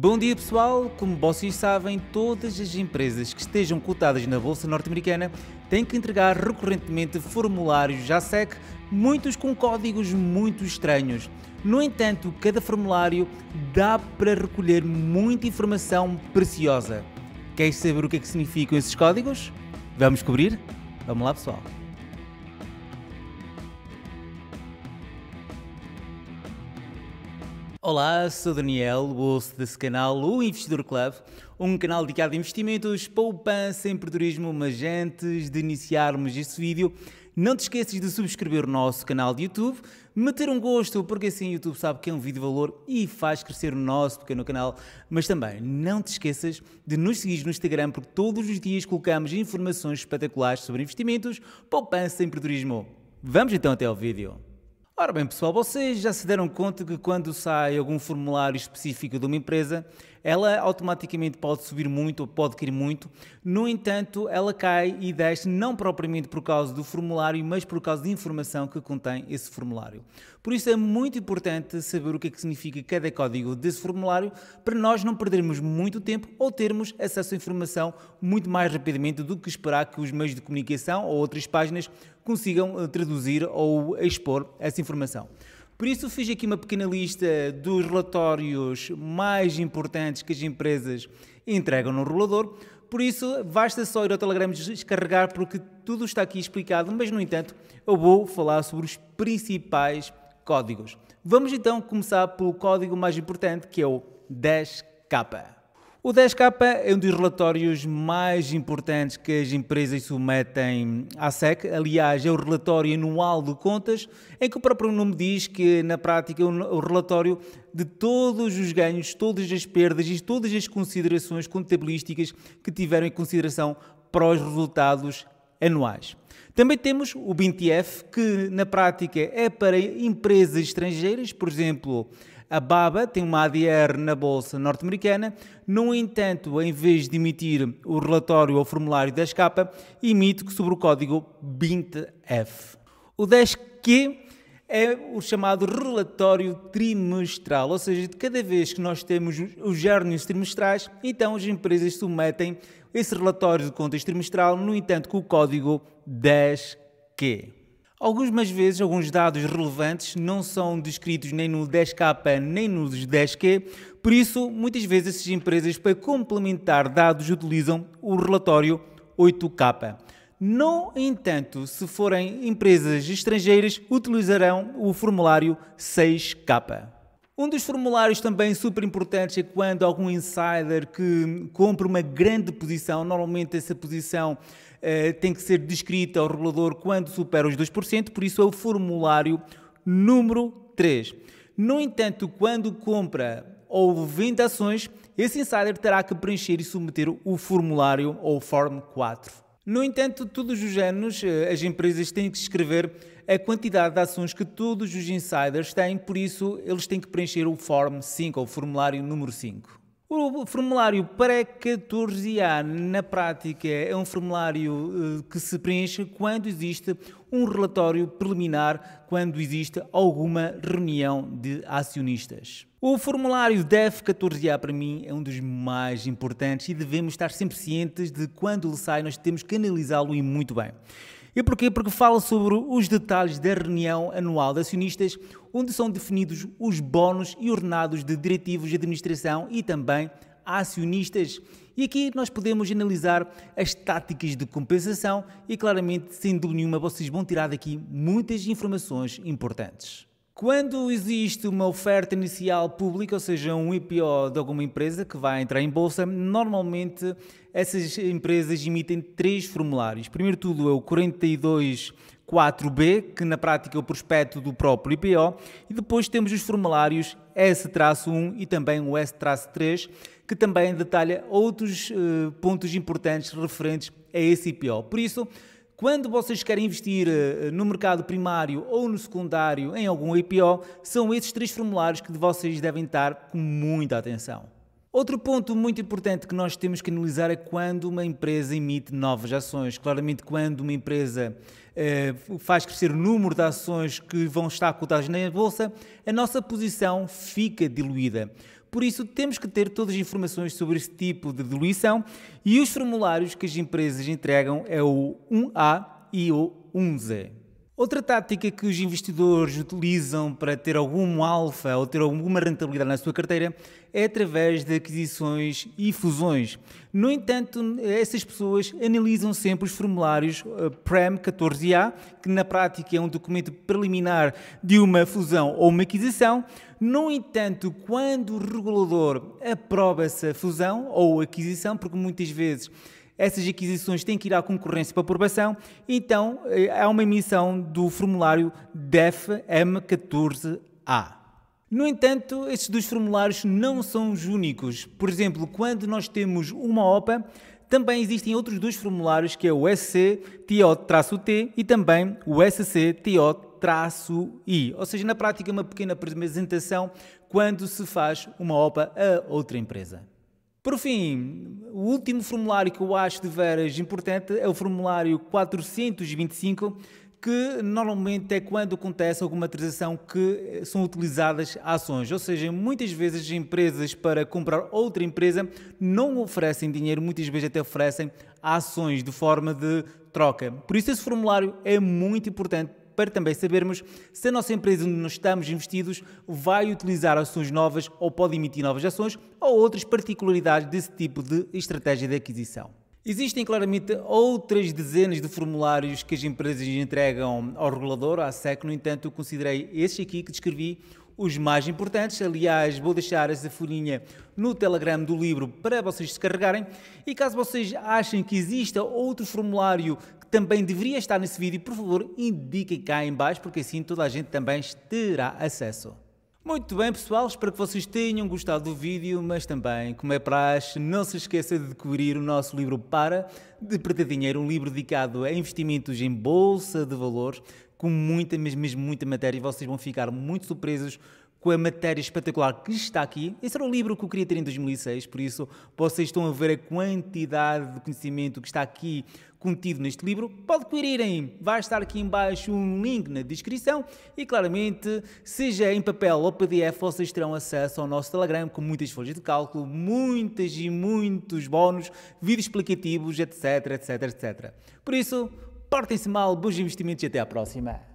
Bom dia pessoal, como vocês sabem, todas as empresas que estejam cotadas na Bolsa Norte-Americana têm que entregar recorrentemente formulários JASEC, muitos com códigos muito estranhos. No entanto, cada formulário dá para recolher muita informação preciosa. Queres saber o que é que significam esses códigos? Vamos cobrir? Vamos lá pessoal! Olá, sou Daniel, o host desse canal, o Investidor Club, um canal dedicado a investimentos, poupança, empreendedorismo, mas antes de iniciarmos este vídeo, não te esqueças de subscrever o nosso canal de YouTube, meter um gosto, porque assim o YouTube sabe que é um vídeo de valor e faz crescer o nosso pequeno canal. Mas também não te esqueças de nos seguir no Instagram, porque todos os dias colocamos informações espetaculares sobre investimentos, poupança e empreendedorismo. Vamos então até ao vídeo. Ora bem, pessoal, vocês já se deram conta que quando sai algum formulário específico de uma empresa, ela automaticamente pode subir muito ou pode cair muito. No entanto, ela cai e desce não propriamente por causa do formulário, mas por causa da informação que contém esse formulário. Por isso é muito importante saber o que é que significa cada código desse formulário para nós não perdermos muito tempo ou termos acesso à informação muito mais rapidamente do que esperar que os meios de comunicação ou outras páginas consigam eh, traduzir ou expor essa informação. Por isso fiz aqui uma pequena lista dos relatórios mais importantes que as empresas entregam no rolador. Por isso, basta só ir ao Telegram descarregar, porque tudo está aqui explicado, mas no entanto, eu vou falar sobre os principais códigos. Vamos então começar pelo código mais importante, que é o 10K. O 10K é um dos relatórios mais importantes que as empresas submetem à SEC. Aliás, é o relatório anual de contas, em que o próprio nome diz que, na prática, é o relatório de todos os ganhos, todas as perdas e todas as considerações contabilísticas que tiveram em consideração para os resultados anuais. Também temos o BINTF, que na prática é para empresas estrangeiras, por exemplo, a BABA tem uma ADR na Bolsa Norte-Americana, no entanto, em vez de emitir o relatório ou formulário da escapa, emite sobre o código BINTF. O 10Q é o chamado relatório trimestral, ou seja, de cada vez que nós temos os gérnios trimestrais, então as empresas submetem esse relatório de contas trimestral, no entanto, com o código 10Q. Algumas vezes, alguns dados relevantes não são descritos nem no 10K nem nos 10Q, por isso, muitas vezes, essas empresas, para complementar dados, utilizam o relatório 8K. No entanto, se forem empresas estrangeiras, utilizarão o formulário 6K. Um dos formulários também super importantes é quando algum insider que compra uma grande posição, normalmente essa posição eh, tem que ser descrita ao regulador quando supera os 2%, por isso é o formulário número 3. No entanto, quando compra ou vende ações, esse insider terá que preencher e submeter o formulário ou Form 4. No entanto, todos os anos eh, as empresas têm que escrever a quantidade de ações que todos os insiders têm, por isso eles têm que preencher o Form 5, ou formulário número 5. O formulário pré-14A, na prática, é um formulário eh, que se preenche quando existe um relatório preliminar, quando existe alguma reunião de acionistas. O formulário DEF 14A, para mim, é um dos mais importantes e devemos estar sempre cientes de quando ele sai, nós temos que analisá-lo e muito bem. E porquê? Porque fala sobre os detalhes da reunião anual de acionistas, onde são definidos os bónus e ordenados de diretivos de administração e também acionistas. E aqui nós podemos analisar as táticas de compensação e claramente, sem dúvida nenhuma, vocês vão tirar daqui muitas informações importantes. Quando existe uma oferta inicial pública, ou seja, um IPO de alguma empresa que vai entrar em bolsa, normalmente essas empresas emitem três formulários. Primeiro tudo é o 424 b que na prática é o prospecto do próprio IPO, e depois temos os formulários S-1 e também o S-3, que também detalha outros uh, pontos importantes referentes a esse IPO. Por isso, quando vocês querem investir eh, eh, no mercado primário ou no secundário em algum IPO, são esses três formulários que vocês devem estar com muita atenção. Outro ponto muito importante que nós temos que analisar é quando uma empresa emite novas ações. Claramente, quando uma empresa eh, faz crescer o número de ações que vão estar cotadas na bolsa, a nossa posição fica diluída. Por isso, temos que ter todas as informações sobre este tipo de diluição e os formulários que as empresas entregam é o 1A e o 1Z. Outra tática que os investidores utilizam para ter algum alfa ou ter alguma rentabilidade na sua carteira é através de aquisições e fusões. No entanto, essas pessoas analisam sempre os formulários eh, PREM 14A, que na prática é um documento preliminar de uma fusão ou uma aquisição. No entanto, quando o regulador aprova essa fusão ou aquisição, porque muitas vezes essas aquisições têm que ir à concorrência para aprovação, então eh, há uma emissão do formulário DEF M14A. No entanto, estes dois formulários não são os únicos. Por exemplo, quando nós temos uma OPA, também existem outros dois formulários que é o SC-TO-T e também o SC-TO-I. Ou seja, na prática, é uma pequena apresentação quando se faz uma OPA a outra empresa. Por fim, o último formulário que eu acho de veras importante é o formulário 425, que normalmente é quando acontece alguma transação que eh, são utilizadas ações, ou seja, muitas vezes empresas para comprar outra empresa não oferecem dinheiro, muitas vezes até oferecem ações de forma de troca. Por isso esse formulário é muito importante para também sabermos se a nossa empresa onde nós estamos investidos vai utilizar ações novas ou pode emitir novas ações ou outras particularidades desse tipo de estratégia de aquisição. Existem claramente outras dezenas de formulários que as empresas entregam ao regulador, à SEC, no entanto, eu considerei estes aqui que descrevi os mais importantes. Aliás, vou deixar essa folhinha no Telegram do livro para vocês descarregarem. E caso vocês achem que exista outro formulário também deveria estar nesse vídeo, por favor, indiquem cá em baixo, porque assim toda a gente também terá acesso. Muito bem, pessoal, espero que vocês tenham gostado do vídeo, mas também, como é praxe, não se esqueça de adquirir o nosso livro Para de Perder Dinheiro, um livro dedicado a investimentos em bolsa de valores, com muita, mesmo mesmo muita matéria, e vocês vão ficar muito surpresos com a matéria espetacular que está aqui. Esse era o livro que eu queria ter em 2006, por isso vocês estão a ver a quantidade de conhecimento que está aqui contido neste livro. Pode querirem, vai estar aqui embaixo um link na descrição e claramente, seja em papel ou PDF, vocês terão acesso ao nosso Telegram com muitas folhas de cálculo, muitas e muitos bónus, vídeos explicativos, etc, etc, etc. Por isso, portem-se mal, bons investimentos e até à próxima.